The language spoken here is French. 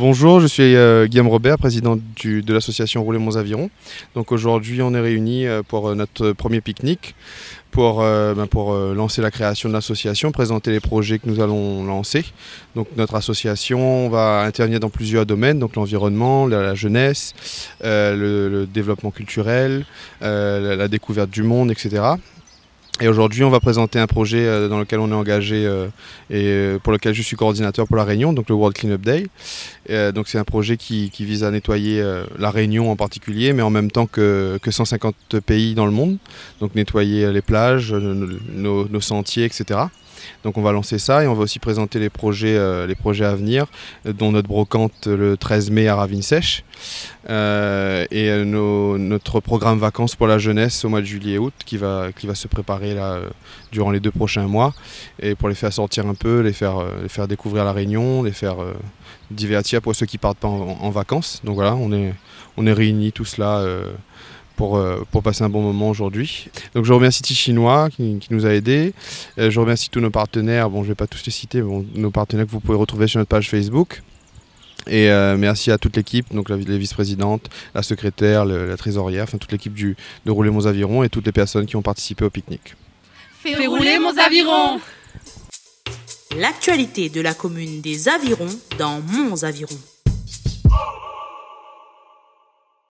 Bonjour, je suis euh, Guillaume Robert, président de l'association Rouler monts Aviron. Donc aujourd'hui, on est réunis euh, pour euh, notre premier pique-nique pour, ben, pour lancer la création de l'association, présenter les projets que nous allons lancer. Donc notre association va intervenir dans plusieurs domaines, donc l'environnement, la, jeunesse, le, développement culturel, la, découverte du monde, etc. Et aujourd'hui, on va présenter un projet euh, dans lequel on est engagé euh, et euh, pour lequel je suis coordinateur pour la Réunion, donc le World Clean Up Day. donc c'est un projet qui, vise à nettoyer la Réunion en particulier, mais en même temps que, 150 pays dans le monde. Donc nettoyer les plages, nos, sentiers, etc. Donc on va lancer ça et on va aussi présenter les projets, les projets à venir, dont notre brocante le 13 mai à Sèche. et notre programme vacances pour la jeunesse au mois de juillet août qui va, qui va se préparer euh, durant les deux prochains mois et pour les faire sortir un peu, les faire, euh, faire découvrir la Réunion, les faire euh, divertir pour ceux qui partent pas en, vacances. Donc voilà, on est, on est réunis tous là. Pour, pour, passer un bon moment aujourd'hui. Donc je remercie Tichinois qui, qui nous a aidés. je remercie tous nos partenaires. Bon, je ne vais pas tous les citer, nos partenaires que vous pouvez retrouver sur notre page Facebook. Et euh, merci à toute l'équipe, donc la, les vice-présidentes, la secrétaire, la trésorière, enfin toute l'équipe de Rouler Mons Aviron et toutes les personnes qui ont participé au pique-nique. Fais, rouler Mons Aviron L'actualité de la commune des Avirons dans Mons Aviron.